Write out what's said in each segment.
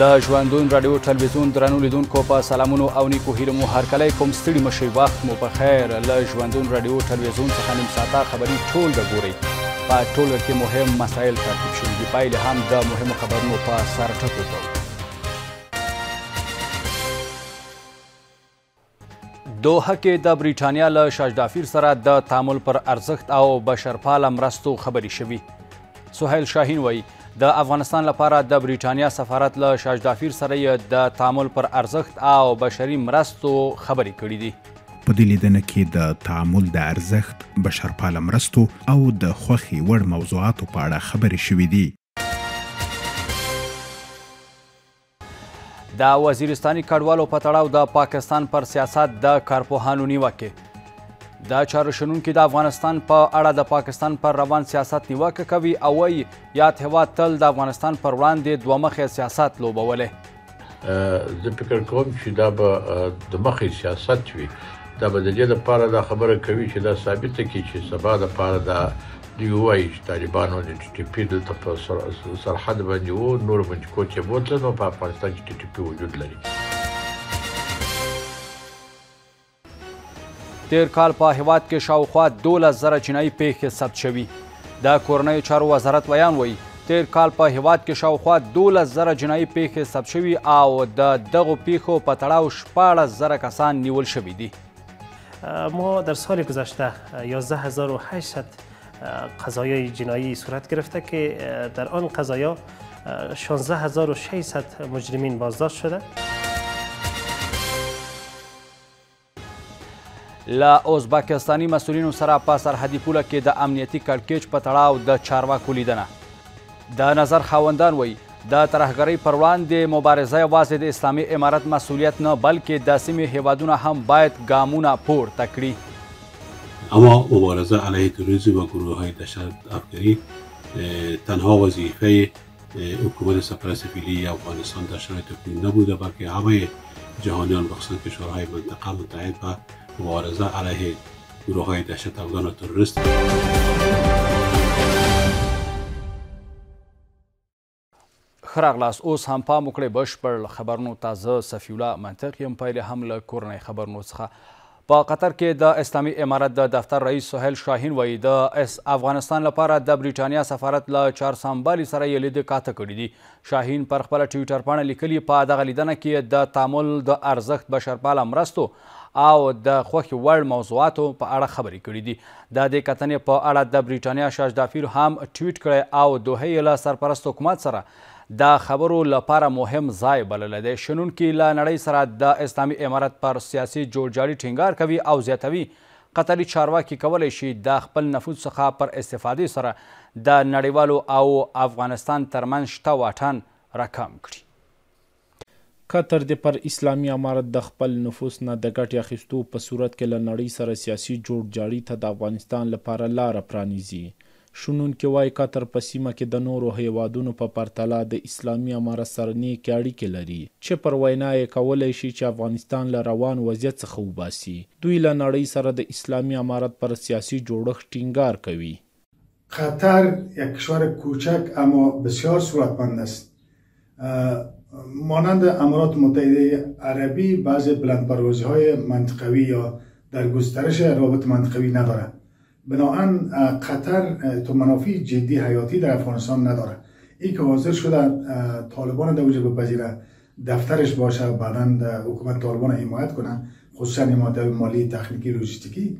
د ژوندون رادیو ټلویزیون درنو لیدونکو په سلامونو او نیکو هیلو مو هرکلی کوم ستړي مشي وخت مو په خیر له ژوندون رادیو ټلویزیون څخه نیم ساعته خبري ټولګه ګورئ په ټولګه کې مهم مسایل ترتیب شوي دي پایلې هم د مهمو خبرونو په سر ټکو کوو دوحه کې د بریټانیا له شاجدافیر سره د تعامل پر ارزښت او بشرپال مرستو خبري شوې سهیل شاهین وایي د افغانستان لپاره د بریټانیا سفارت له شاجدافیر سره د تعامل پر ارزښت او بشري مرستو خبرې کړې دي په دې لیدنه کې د تعامل د ارزښت بشرپال مرستو او د خوخي وړ موضوعاتو په اړه خبرې شوې دي د وزیرستاني کډوالو په تړاو د پاکستان پر سیاست د کارپوهانو نیوکه د چارشنونکو د افغانستان په اړه د پاکستان پر روان سیاست نیوکه کوي او وایي یاد هیواد تل د افغانستان پر وړاندې دوه سیاست لوبولې زه فکر کوم چې دا به د مخې سیاست وي دا به د دې لپاره دا خبره کوي چې دا ثابته کړي چې سبا د لپاره دا دی وایي چې طالبانو د ټي پي د تفسر سرحد باندې وو نور باندې کوچه بوتل نو په افغانستان کې ټي پي وجود لري تیر کال په هیواد کې شاوخوا 12000 جنایي پیښې ثبت شوې د کورنیو چارو وزارت بیان وایي تیر کال په هیواد کې شاوخوا 12000 جنایي پیښې ثبت شوې او د دغو پیښو په تړاو 14000 کسان نیول شوي دي ما در سال گذشته 11800 قضایای جنایی صورت گرفته که در آن قضایا 16600 مجرمین بازداشت شده له ازبکستاني مسولینو سره په سرحدي پوله کې د امنیتي کړکېچ په تړاو د چارواکو لیدنه د نظر خاوندان وایي د ترهګرۍ پر وړاندې مبارزه یوازې د اسلامي امارت مسؤلیت نه بلکې د سیمې هیوادونه هم باید ګامونه پورته کړي اما مبارزه علیه تروریسم و گروه های تشدد افکاری تنها وظیفه حکومت سفر سفیلی افغانستان در شرایط کنید نبوده بلکه همه جهانیان بخصوص کشورهای منطقه متحد و مبارزه علیه گروه های دهشت افغان و تروریست خراغلاس اوس هم پام وکړئ بشپړ خبرونو تازه صفی الله منطق یم پایله هم له کورنۍ خبرونو څخه په قطر کې د اسلامي امارت د دفتر رئیس سهیل شاهین وایي د اس افغانستان لپاره د بریټانیا سفارت له چار سامبالي سره یې لید کاته کړی دی شاهین پر خپله ټویټر پاڼه لیکلي په دغه لیدنه کې د تعامل د ارزښت بشرپاله مرستو او د خوښې وړ موضوعاتو په اړه خبرې کړې دي د دې کتنې په اړه د بریټانیا شاشدافیر هم ټویټ کړی او دوهې له سرپرست حکومت سره د خبرو لپاره مهم ځای بللی دی شنونکي له نړۍ سره د اسلامي امارت پر سیاسي جوړجاړي ټینګار کوي او زیاتوي قطري چارواکي کولی شي د خپل نفوذ څخه پر استفادې سره د نړیوالو او افغانستان ترمنځ شته واټن راکم کړي قطر د پر اسلامي امارت د خپل نفوس نه د ګټې اخیستو په صورت کې له نړۍ سره سیاسي جوړ جاړي ته د افغانستان لپاره لار پرانیزي شونون کې وای قطر په سیمه کې د نورو هیوادونو په پرتله د اسلامي امارت سره نیک اړیکې لري چې پر وینا یې کولای شي چې افغانستان له روان وضعیت څخه وباسي دوی له نړۍ سره د اسلامي امارت پر سیاسي جوړښت ټینګار کوي قطر یک کشور کوچک اما بسیار ثروتمند است مانند امارات متحده عربی بعض بلندپروازی های منطقوی یا در گسترش روابط منطقوی نداره بناهن قطر تو منافع جدی حیاتی در افغانستان نداره ای که حاضر شده طالبان در وجه بپذیره دفترش باشه بعدا حکومت طالبان حمایت کنه خصوصا حمایت مالی تکنیکی لوجستیکی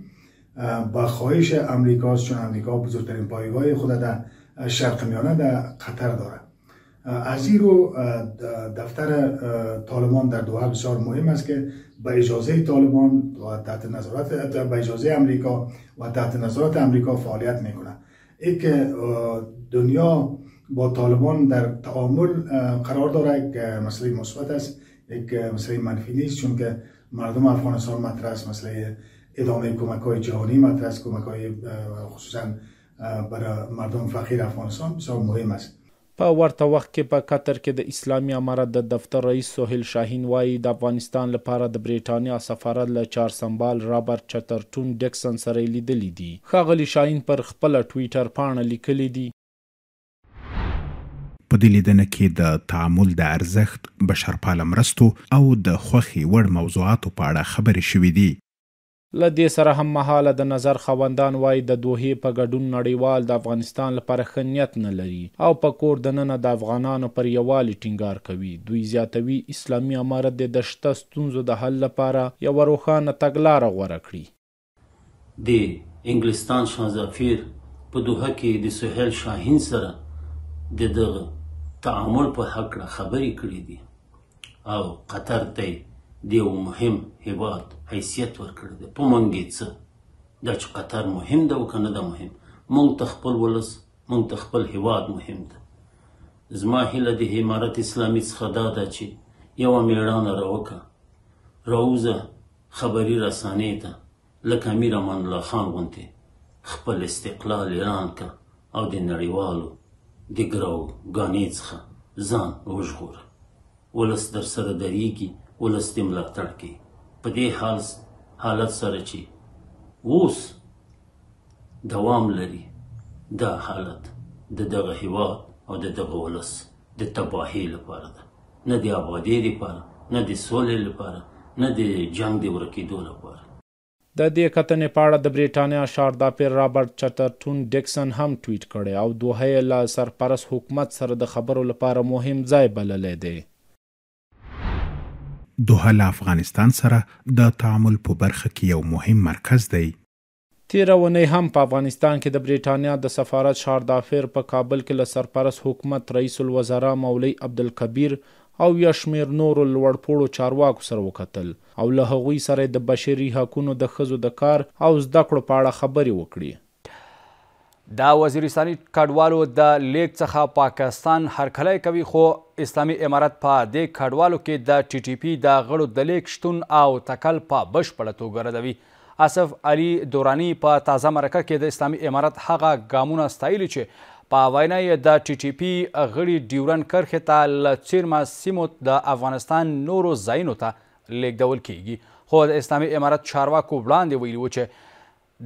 با خواهش امریکاست چون امریکا بزرگترین پایگاه خود در شرق میانه در قطر داره از رو دفتر طالبان در دوحه بسیار مهم است که به اجازه طالبان و تحت نظارت به اجازه امریکا و تحت نظارت امریکا فعالیت میکنه که دنیا با طالبان در تعامل قرار داره که مسئله مثبت است یک مسئله منفی نیست چون که مردم افغانستان مطرح است مسئله ادامه کمک های جهانی مطرح است کمک های خصوصا برای مردم فقیر افغانستان بسیار مهم است په ورته وخت کې په قطر کې د اسلامي امارت د دفتر رئیس سهیل شاهین وایي د افغانستان لپاره د بریټانیا سفارت له چار سمبال رابرټ چترټون ډیکسن سره لیدلې دي خاغلی شاهین پر خپل ټوئیټر پاڼه لیکلې دي په دې لیدنه کې د تعامل د ارزښت بشرپال مرستو او د خوخي وړ موضوعاتو په اړه خبرې شوې دي له دې سره هم مهاله د نظر خوندان وای د دوهې په ګډون نړیوال د افغانستان لپاره خنیت نه لري او په کور دننه د افغانانو پر یووالي ټینګار کوي دوی زیاتوي اسلامي امارت د شته ستونزو د حل لپاره یو روښانه تګلار غوره کړي د انګلستان شاهزافیر په دوه کې د سهیل شاهین سره د دغه تعامل په حق خبرې کړې دي او قطر ته د یو مهم هیواد حیثیت ورکړی دی په موږ یې څه دا چې قطر مهم ده او که نه ده مهم موږ ته خپل ولس موږ ته خپل هیواد مهم ده زما هیله د امارت اسلامي څخه دا ده چې یوه مېړانه راوکه راووځه خبري رسانې ته لکه امیر امان الله خان غوندې خپل استقلال اعلان که او د نړیوالو د ګرو ګانې څخه ځان وژغوره ولس در سره درېږي ولسي ملاتړ کوي په دې حال حالت سره چې اوس دوام لري دا حالت د دغه هیواد او د دغه ولس د تباهي لپاره ده نه د آبادۍ لپاره نه د سولې لپاره نه د جنگ د ورکیدو لپاره د دې کتنې په اړه د بریټانیا شارداپیر رابرټ چټرټون ډیکسن هم ټویټ کړی او دوه یې له سرپرست حکومت سره د خبرو لپاره مهم ځای بللی دی دوه له افغانستان سره د تعامل په برخه کې یو مهم مرکز دی تیره ونې هم په افغانستان کې د بریټانیا د سفارت شاردافیر په کابل کې له سرپرست حکومت رئیس الوزرا مولوی عبدالکبیر او یشمیر نور لوړپوړو چارواکو سره وکتل او له هغوی سره د بشري حقوقو د خزو د کار او زده کړو په اړه خبرې وکړي دا وزیرستاني کډوالو د لیک څخه پاکستان هرکلی کوي خو اسلامي امارت په دې کډوالو کې د ټي ټي پی د غړو د لیک شتون او تکل په بشپړه توګه ردوي اسف علي دوراني په تازه مرکه کې د اسلامي امارت هغه ګامونه ستایلي چې په وینا یې د ټي ټي پی غړي ډیورن کرښې ته له څیرمه سیمو د افغانستان نورو ځایونو ته لیږدول کیږي خو د اسلامي امارت چارواکو وړاندې ویلي و چې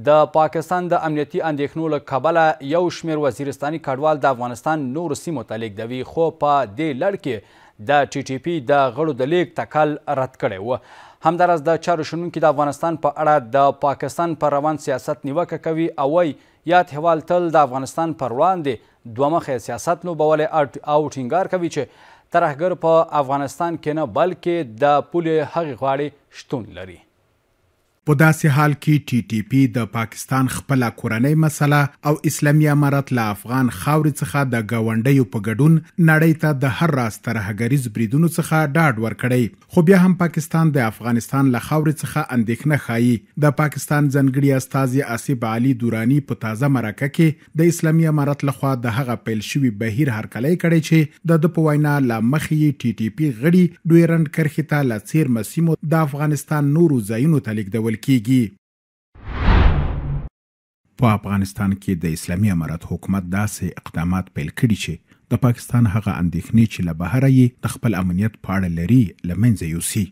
د پاکستان د امنیتي اندېښنو له کبله یو شمیر وزیرستاني کډوال د افغانستان نورو سیمو ته لېږدوي خو په دې لړ کې د ټي ټي پي د غړو د لیږد تکل رد کړی و همداراز د چارو شنونکي د افغانستان په اړه د پاکستان پر روان سیاست نیوکه کوي او وایي یاد هیوال تل د افغانستان پر وړاندې دوه مخی سیاست لوبولی او ټینګار کوي چې طرحګر په افغانستان کې نه بلکې د پولې هغې غاړې شتون لري په داسې حال کې ټي ټي پی د پاکستان خپل کورنۍ مسله او اسلامي امارات له افغان خاورې څخه د گاونډیو په ګډون نړۍ ته د هر راست ترهګریز بریدونو څخه ډاډ ورکړی خو بیا هم پاکستان د افغانستان له خاورې څخه اندېښنه خایي د پاکستان ځنګړي استاذي آصف علي دوراني په تازه مرکه کې د اسلامي امارات لخوا د هغه پیل شوی بهیر هرکلی کړی چې د د پوینا ل مخې ټي ټي پی غړي ډویرند کرخته لا سیر مسیمو د افغانستان نورو ځایونو ته لیکدول نیول کیږي په افغانستان کې د اسلامي امارت حکومت داسې اقدامات پیل کړي چې د پاکستان هغه اندېښنې چې له بهره یې د خپل امنیت په اړه لري لمنځه یوسي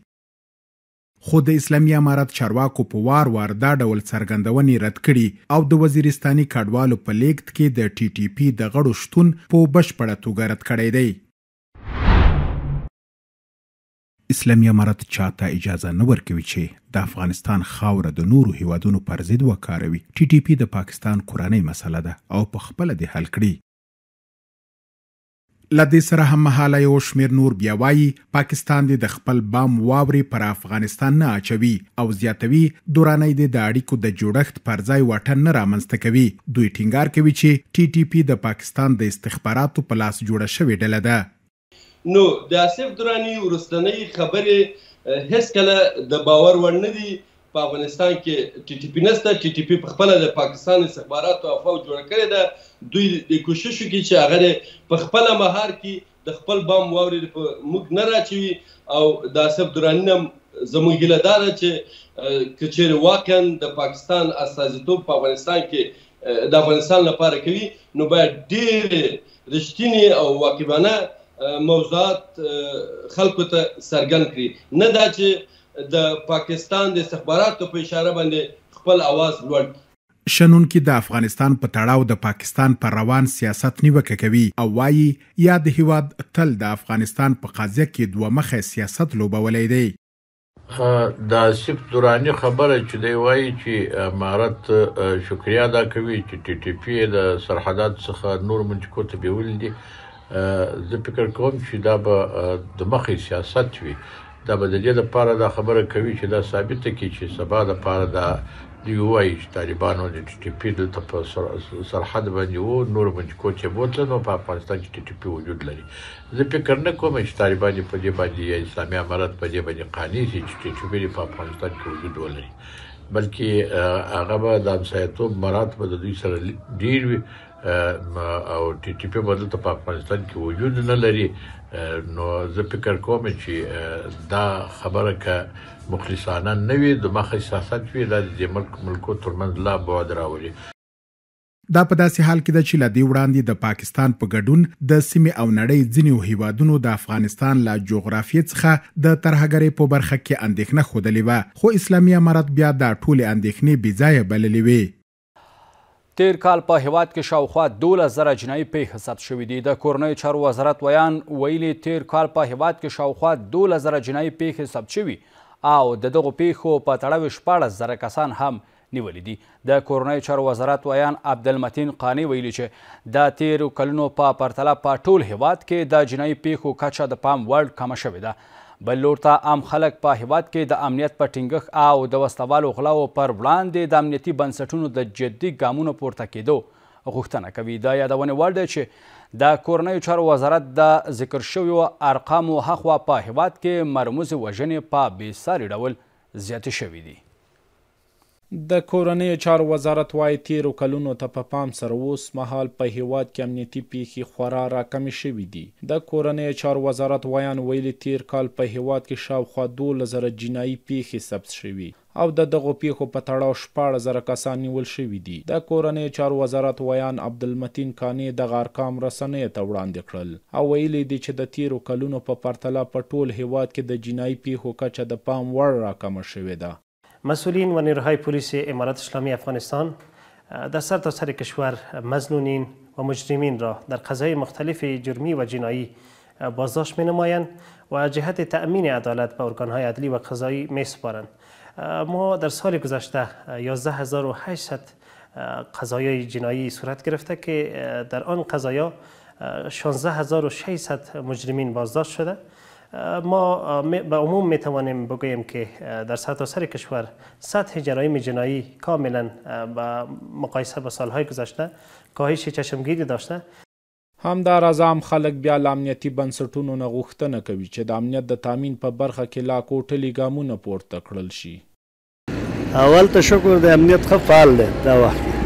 خو د اسلامي امارات چارواکو په وار وار دا ډول څرګندونې رد کړي او د وزیرستاني کډوالو په لیکت کې د ټي ټي پی د غړو شتون په بشپړه توګه رد کړی دی اسلامي امارت چاته اجازه نه ورکوي چې د افغانستان خاوره د نورو هیوادونو پر ضد وکاروي ټي ټي پی د پاکستان کورنۍ مسله ده او په خپل د حل کړي لدې سره هم مهاله یو شمیر نور بیا وایي پاکستان د خپل بام واوري پر افغانستان نه اچوي او زیاتوي دورانه د اړیکو د جوړښت پر ځای واټن نه رامنځته کوي دوی ټینګار کوي چې ټي ټي پی د پاکستان د استخباراتو په لاس جوړه شوې ډله ده نو د اسف درانی ورستنۍ خبرې هیڅ کله د باور وړ نه دي په افغانستان کې ټي ټي پی نسته ټي ټي پی په خپل د پاکستان استخباراتو او فوج جوړ کړی ده دوی د کوشش کوي چې هغه په خپل مهار کې د خپل بم واوري په موږ نه راچوي او د اسف درانی نم زموږ ګیله دار چې کچېر واقعا د پاکستان استازیتوب په افغانستان کې د افغانستان لپاره کوي نو باید ډېر رښتینی او واقعانه موضوعات خلکو ته څرګند کړي نه دا چې د پاکستان د استخباراتو په اشاره باندې خپل आवाज لوړ شنن کې د افغانستان په تړاو د پاکستان پر روان سیاست نیوکه کوي او وایي یا د هیواد تل د افغانستان په قضیه کې دوه مخه سیاست لوبولې دی دا سیف دورانی خبره چې دی وایي چې امارت شکریا ادا کوي چې ټي ټي پی د سرحدات څخه نور منځکو ته بیول دي زه فکر کوم چې دا به د مخې سیاست وي دا به د دې لپاره دا خبره کوي چې دا ثابت کی چې سبا د لپاره دا دی وایي چې طالبانو د ټي ټي پی د په سرحد باندې وو نور باندې کوچه بوتل نو په پاکستان کې ټي ټي پی وجود لري زه فکر نه کوم چې طالبان په دې باندې اسلامي امارات په دې باندې قانوني چې ټي ټي پی په پاکستان کې وجود ولري بلکې هغه به د امسایتوب مراتب د دوی سره ډیر او ټي ټي پی بدل ته په افغانستان کې وجود نه لري نو زه فکر کوم چې دا خبره ک مخلصانه نه وي د مخ سیاست وی د ملک ملکو ترمنځ لا بعد راولي دا په داسې حال کې ده چې لدی وړاندې د پاکستان په ګډون د سیمې او نړۍ ځینې هیوادونو د افغانستان لا جغرافي څخه د ترهګری په برخه کې اندېښنه خوده لیوه خو اسلامي امارات بیا دا ټول اندېښنې بې ځای بللې وي تیر کال په هیواد کې شاوخوا 12000 جنایي پیښې ثبت شوې دي د کورنیو چارو وزارت ویان ویلي تیر کال په هیواد کې شاوخوا 12000 جنایي پیښې ثبت شوې او د دغو پیښو په تړاو 14000 کسان هم نیولې دي د کورنیو چارو وزارت ویان عبدالمتین قانی ویلي چې د تیر کلونو په پرتله په ټول هیواد کې د جنایي پیښو کچه د پام وړ کمه شوې ده بل لور ته عام خلک په هیواد کې د امنیت په ټینګښت او د وسلوالو غلاو پر وړاندې د امنیتي بنسټونو د جدي ګامونو پورته کېدو غوښتنه کوي دا یادونه وړ ده چې د کورنیو چارو وزارت د ذکر شویو ارقامو هخوا په هیواد کې مرموزې وژنې په بېساري ډول زیاتې شوي دي د کورنیو چارو وزارت وايي تیرو کلونو ته په پام سره اوس مهال په هیواد کې امنیتي پیښې خورا راکمې شوې دي د کورنیو چارو وزارت وایان ویلي تیر کال په هیواد کې شاوخوا 2000 جنایي پیښې ثبت شوې او د دغه پیښو په تړاو شپږ زره کسان نیول شوي دي د کورنۍ چارو وزارت ویان عبدالمتین کانی د غارکام رسنې ته وړاندې کړل او ویلي دي چې د تیرو کلونو په پرتله په ټول هیواد کې د جنایي پیښو کچه د پام وړ راکمه شوې ده مسئولین و نیروهای پلیس امارات اسلامی افغانستان در سر تا سر کشور مزنونین و مجرمین را در قضای مختلف جرمی و جنایی بازداشت می نمایند و جهت تأمین عدالت به ارگانهای عدلی و قضایی می سپارند. ما در سال گذشته 11800 قضایای جنایی صورت گرفته که در آن قضایا 16600 مجرمین بازداشت شده ما به عموم می توانیم بگوییم که در سرتاسر سر کشور سطح جرایم جنایی کاملا به مقایسه با سالهای گذشته کاهش چشمگیری داشته هم دا رضام خلک بیا لامنیتی بنسټونو نه غوښتنه کوي چې د امنیت د تامین په برخه کې لا کوټلې ګامونه پورته کړل شي اول تشکر د امنیت ښه فعال دی دا وخت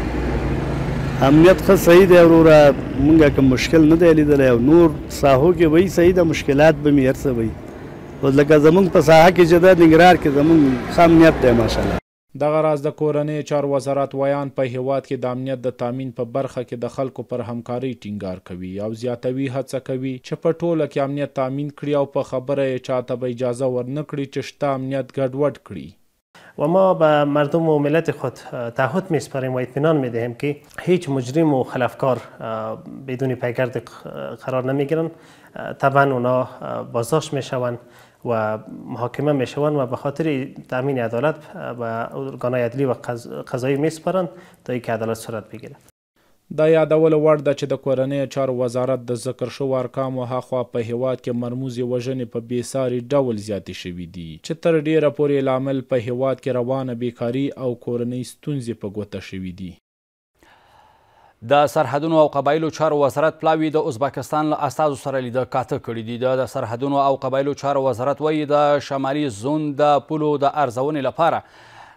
امنیت خو صحیح دی وروره مونږه کوم مشکل نه دی لیدلی او نور ساحو کې به صحیح ده مشکلات به مې هر څه وي لکه زمونږ په ساحه کې چې ده ننګرهار کې زمونږ ښه امنیت دی ماشاءالله دغه راز د کورنۍ چار وزارت ویان په هیواد کې د امنیت د تامین په برخه کې د خلکو پر همکاري ټینګار کوي او زیاتوي هڅه کوي چې په ټوله کې امنیت تامین کړي او په خبره یې چاته به اجازه ورنکړي چې شته امنیت ګډوډ کړي و ما به مردم و ملت خود تعهد میسپاریم و اطمینان میدهیم که هیچ مجرم و خلافکار بدون پیگرد قرار نمیگیرن طبعا اونا بازداشت شوند و محاکمه شوند و به خاطر تامین عدالت به ارگانهای عدلی و قضایی میسپارند تا اینکه عدالت صورت بگیرد دا یادول وړ ده چې د کورنۍ چارو وزارت د ذکر شو ارقامو هاخوا په هیواد کې مرموزي وژنې په بیساري ډول زیاتې شوې دي چې تر ډیره پورې لامل په هیواد کې روانه بیکاری او کورنۍ ستونزې په ګوته شوې دي د سرحدونو او قبایلو چارو وزارت پلاوی د ازبکستان له استازو سره لیده کاته کړی دی د سرحدونو او قبایلو چارو وزارت وایي د شمالي زون د پولو د ارزونې لپاره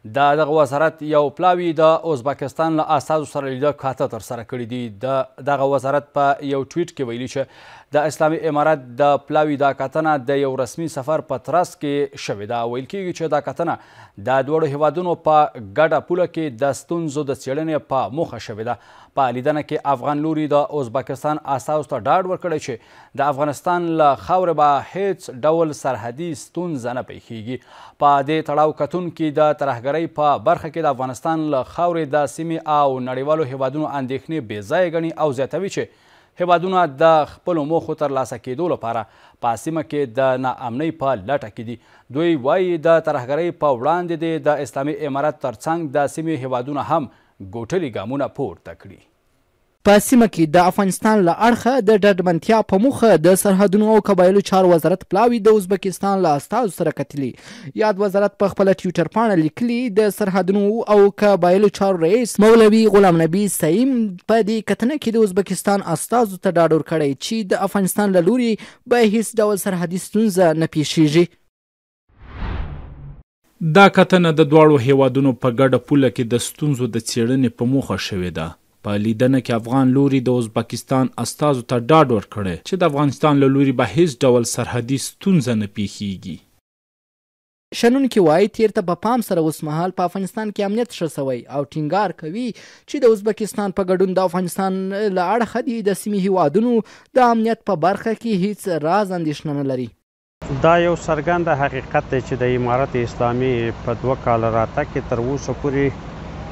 د دغه وزارت یو پلاوی د ازبکستان له استازو سره لیده کاته ترسره کړي دي د دغه وزارت په یو ټویټ کې ویلي چې د اسلامي امارات د پلاوي دا کتنه د یو رسمي سفر په ترڅ کې شوې ده ویل کیږي چې دا کتنه د دواړو هیوادونو په ګډه پوله کې د ستونزو د څېړنې په موخه شوې ده په لیدنه کې افغان لوري د ازبکستان اساس ته ډاډ ورکړی چې د افغانستان له خاورې به هیڅ ډول سرحدي ستونزه نه پیښیږي په دې تړاو کتون کې د ترهګرۍ په برخه کې د افغانستان له خاورې د سیمې او نړیوالو هیوادونو اندېښنې بې ځایه ګڼي او زیاتوي چې هیوادونه د خپلو موخو ترلاسه کېدو لپاره په سیمه کې د ناامنۍ په لټه کې دي دوی وایي د ترهګرۍ په وړاندې د اسلامي امارت ترڅنګ د سیمې هیوادونه هم ګوټلي ګامونه پورته کړي په سیمه کې د افغانستان له اړخه د ډډمنتیا په موخه د سرحدونو او قبایلو چارو وزارت پلاوی د ازبکستان له استاد سره کتلی یاد وزارت په خپل ټوئیټر پاڼه لیکلی د سرحدونو او قبایلو چارو رئیس مولوی غلام نبی سیم په دې کتنه کې د ازبکستان استاد ته ډاډور کړی چې د افغانستان له لوري به هیڅ ډول سرحدي ستونزه نه پیښیږي دا کتنه د دواړو هیوادونو په ګډه پوله کې د ستونزو د څېړنې په موخه شوې ده په لیدنه کې افغان لوري د ازبکستان استازو ته ډاډ ورکړی چې د افغانستان له لوري به هیڅ ډول سرحدي ستونزه نه پیښیږي شنن کې وایي تیر ته په پام سره اوسمهال په افغانستان کې امنیت ښه سوی او ټینګار کوي چې د ازبکستان په ګډون د افغانستان له اړخه دي د سیمې هیوادونو د امنیت په برخه کې هیڅ راز اندېښنه نه لري دا یو څرګند حقیقت دی چې د امارت اسلامي په دوه کال راته کې تر اوسه پورې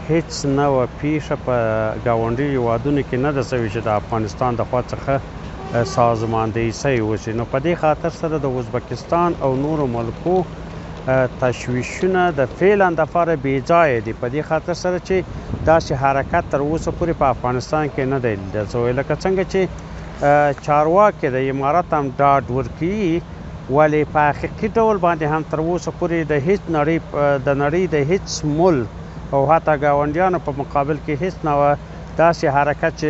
هیڅ نه و پیښه په گاونډي هیوادونو کې نه د سوي چې د افغانستان د خوا څخه سازماندهي سوي وشي نو په دې خاطر سره د ازبکستان او نورو ملکو تشويشونه د فعلاً د فار بي ځای دي په دې خاطر سره چې دا شي حرکت تر اوسه پورې په افغانستان کې نه دی د سوي لکه څنګه چې چارواکي د امارات هم ډاډ ورکړي ولی په حقیقي ډول باندې هم تر اوسه پورې د هیڅ نړۍ د نړۍ د هیڅ ملک او حتی گاونډیانو په مقابل کې هیڅ نه و داسې حرکت چې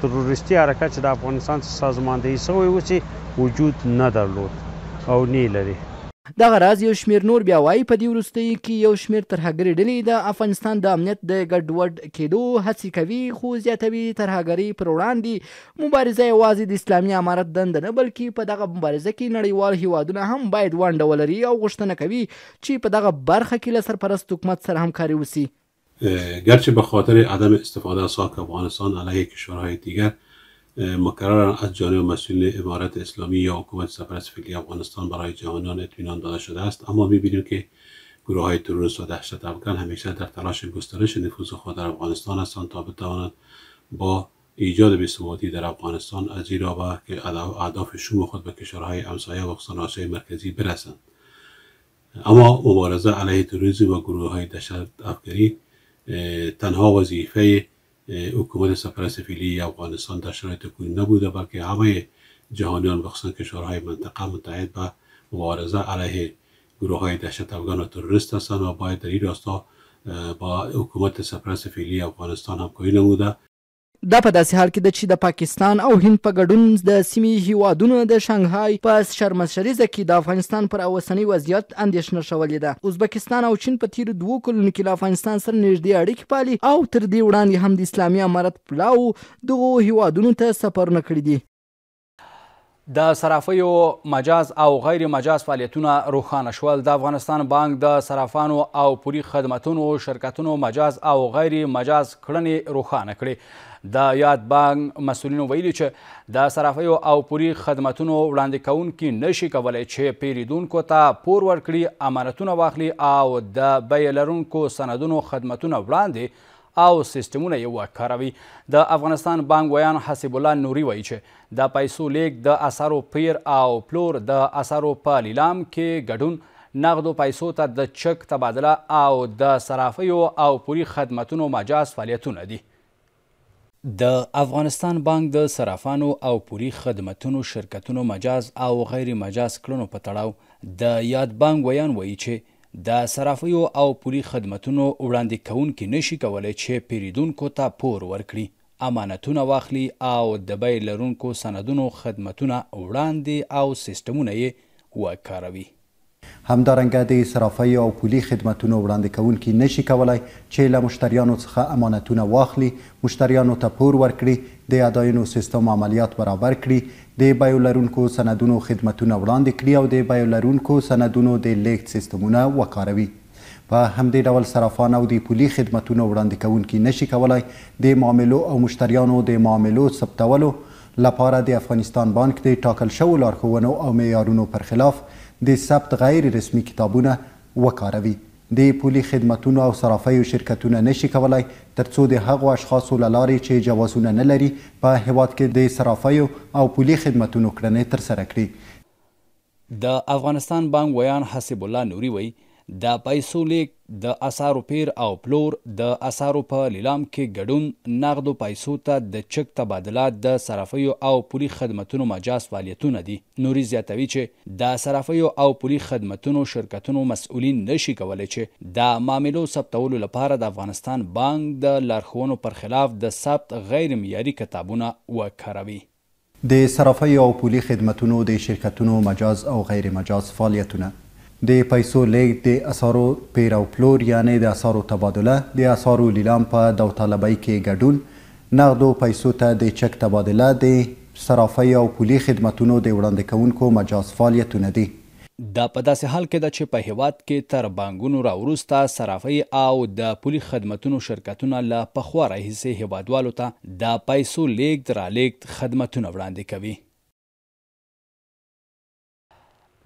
تروریستي حرکت چې د افغانستان سازماندهي سوی و چې وجود نه درلود او نه لري دغه راز یو شمیر نور بیا وایي په دې وروستیو کې یو شمیر ترهګرې ډلې د افغانستان د امنیت د ګډوډ کېدو هڅې کوي خو زیاتوي ترهګرۍ پر وړاندې مبارزه یوازې د اسلامي امارت دنده نه بلکې په دغه مبارزه کې نړیوال هیوادونه هم باید ونډه ولري او غوښتنه کوي چې په دغه برخه کې له سرپرست حکومت سره همکاري وسی گرچه به خاطر عدم استفاده ساک افغانستان علیه کشورهای دیگر مکرر از جانب مسئول امارت اسلامی یا حکومت سفرست فعلی افغانستان برای جهانان اطمینان داده شده است اما بینیم که گروه های تروریست و دهشت افغان همیشه در تلاش گسترش نفوذ خود در افغانستان هستند تا بتوانند با ایجاد بی‌ثباتی در افغانستان از این که اهداف شوم خود به کشورهای همسایه و مرکزی برسند اما مبارزه علیه تروریسم و گروه های دهشت تنها وظیفه حکومت سفرست فعلی افغانستان در شرایط کنی نبوده بلکه همه جهانیان بخصوصا کشورهای منطقه متحد به مبارزه علیه گروه های دهشت افغان و تروریست هستند و باید در این راستا با حکومت سفرست فعلی افغانستان همکاری نموده دا په داسې حال کې ده چې د پاکستان او هند په ګډون د سیمې هیوادونو د شانګهای په شرمشریزه کې د افغانستان پر اوسنی وضعیت اندېښنه شولې ده ازبکستان او چین په تیرو دوو کلونو کې له افغانستان سره نږدې اړیکې پالي او تر دې وړاندې هم د اسلامي امارت پلاو دغو هیوادونو ته سفرونه کړي دي د صرافیو مجاز او غیر مجاز فعالیتونه روښانه شول د افغانستان بانک د صرافانو او پوری خدمتونو شرکتونو مجاز او غیر مجاز کړنې روښانه کړي د یاد بانک مسولینو ویلي چې د صرافیو او پوري خدماتونو وړاندې کوونکي نشي کولای چې پیریدونکو ته پور ورکړي امانتونه واخلي او د بیلرونکو سندونو خدماتونه وړاندې او سیستمونه یې وکاروي د افغانستان بانک ویان حسیب الله نوري وایي چې د پیسو لیک د اثرو پیر او پلور د اثرو په لیلام کې ګډون نغدو پیسو ته د چک تبادله او د صرافیو او پوري خدمتونو مجاز فعالیتونه دي د افغانستان بانک د صرافانو او پوری خدمتونو شرکتونو مجاز او غیر مجاز کړنو په تړاو د یاد بانک ویان وایي چې د صرافیو او پوری خدمتونو وړاندې کوونکي نشي کولای چې پیریدونکو ته پور ورکړي امانتونه واخلي او د بیلرونکو سندونو خدمتونه وړاندې او سیستمونه یې وکاروي همدارنګه د صرافۍ او پولي خدمتونو وړاندې کوونکي نشي کولای چې له مشتریانو څخه امانتونه واخلي مشتریانو ته پور ورکړي د اداینو سیستم عملیات برابر کړي د بایولرونکو سندونو خدمتونه وړاندې کړي او د بایولرونکو سندونو د لیږد سیستمونه وکاروي په همدې ډول صرافان او د پولي خدمتونو وړاندې کوونکي نشي کولای د معاملو او مشتریانو د معاملو ثبتولو لپاره د افغانستان بانک د ټاکل شوو لارښوونو او معیارونو پر خلاف د ثبت غیر رسمي کتابونه وکاروي د پولي خدماتونو او صرافیو شرکتونه نشي کولای ترڅو د هغو اشخاصو لارې چې جوازونه نه لري په هواد کې د صرافیو او پولي خدماتونو کړنې ترسره کړي د افغانستان بانک ویان حسب الله نوري وایي د پیسو لیک د اسارو پیر او پلور د اسارو په لیلام کې ګډون نغدو پیسو ته د چک تبادله د صرافیو او پولي خدمتونو مجاز فعالیتونه دي نوري زیاتوي چې د صرافیو او پولي خدمتونو شرکتونو مسؤلین نشي کولای چې د معاملو ثبتولو لپاره د افغانستان بانک د لارښوونو پر خلاف د ثبت غیر معیاري کتابونه وکاروي د صرافیو او پولي خدمتونو د شرکتونو مجاز او غیر مجاز فعالیتونه د پیسو لیږد د اسعارو پیر او پلور یعنې د اسعارو تبادله د اسعارو لیلام په داوطلبۍ کې ګډون نغدو پیسو ته د چک تبادله د صرافۍ او پولي خدمتونو د وړاندې کوونکو مجاز فعالیتونه دي دا په داسې حال کې ده چې په هیواد کې تر بانکونو راوروسته صرافۍ او د پولي خدمتونو شرکتونه له پخوا راهیسې هیوادوالو ته د پیسو لیږد رالېږد خدمتونه وړاندې کوي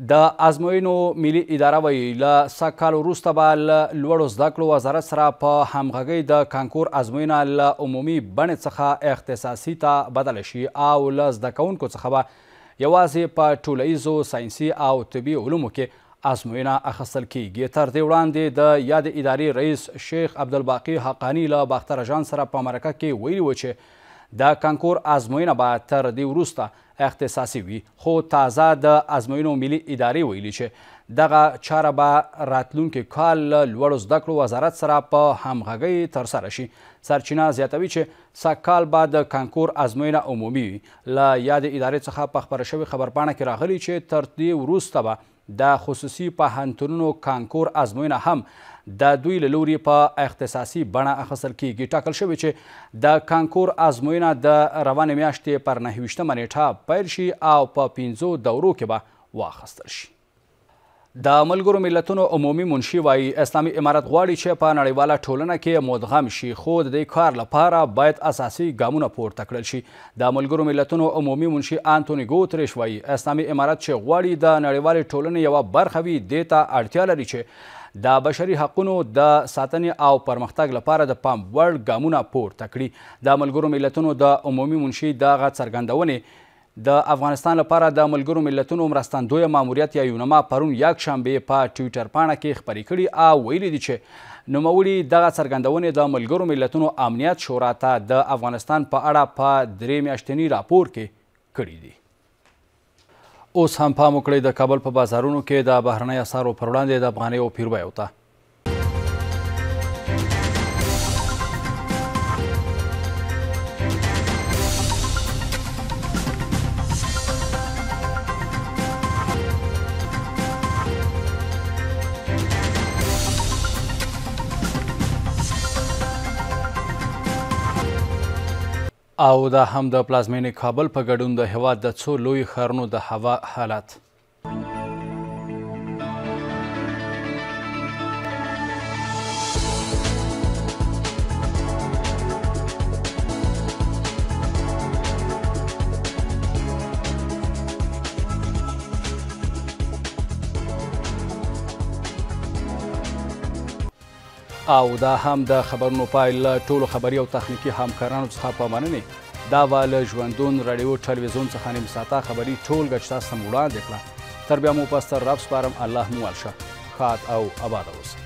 د ازموینو ملي اداره وایي له سږ کال وروسته به له لوړو زده کړو وزارت سره په همغږۍ د کانکور ازموینه له عمومي بڼې څخه اختصاصي ته بدله شي او له زده کوونکو څخه به یوازې په ټولهییزو ساینسي او طبي علومو کې ازموینه اخیستل کیږي تر دې وړاندې د یاد ادارې رئیس شیخ عبدالباقي حقاني له باختر اژانس سره په مرکه کې ویلي و چې د کانکور ازموینه به تر دې وروسته اختصاصي وي خو تازه د ازموینو ملي ادارې ویلي چې دغه چاره به راتلونکي کال لوړو زده کړو وزارت سره په همغږۍ ترسره شي سرچینه زیاتوي چې سږکال به د کانکور ازموینه عمومي وي له یاد ادارې څخه په خپره شوې خبرپاڼه کې راغلی چې تر دې وروسته به د خصوصي پوهنتونونو کانکور ازموینه هم د دوی له لورې په اختصاصي بڼه اخیستل کیږي ټاکل شوی چې د کانکور ازموینه د روانې میاشتې پر نهویشتمه نیټه پیل شي او په پنځو دورو کې به واخیستل شي د ملګرو ملتونو عمومي منشي وایي اسلامي امارت غواړي چې په نړیواله ټولنه کې مدغم شي خو د دې کار لپاره باید اساسي ګامونه پورته کړل شي د ملګرو ملتونو عمومي منشي انټونی ګوتریش وایي اسلامي امارت چې غواړي د نړیوالې ټولنې یوه برخه وي دې ته اړتیا لري چې د بشري حقوقو د ساتنې او پرمختګ لپاره د پام وړ ګامونه پورته کړي د ملګرو ملتونو د عمومي منشي دغه څرګندونې د افغانستان لپاره د ملګرو ملتونو مرستندوی ماموریت یا یونما پرون یک شنبه په پا ټویټر پاڼه کې خبري کړي او ویلي دي چې نوموړي دغه څرګندونې د ملګرو ملتونو امنیت شورا ته د افغانستان په اړه په درې میاشتني راپور کې کړي دي اوس هم پام وکړئ د کابل په بازارونو کې د بهرنۍ اسارو پر وړاندې د افغانۍ او پیرویو ته او دا هم د پلازمینې کابل په ګډون د هیواد د څو لوی ښارونو د هوا حالت او دا هم د خبرونو پایله ټولو خبري او تخنیکی همکارانو څخه په مننې دا واله ژوندون رادیو ټلویزیون څخه نیم ساعته خبري ټولګه چې تاسو وړاندې کړه تر بیا مو په ستر رب سپارم الله مو الشه خات او آباد اوسئ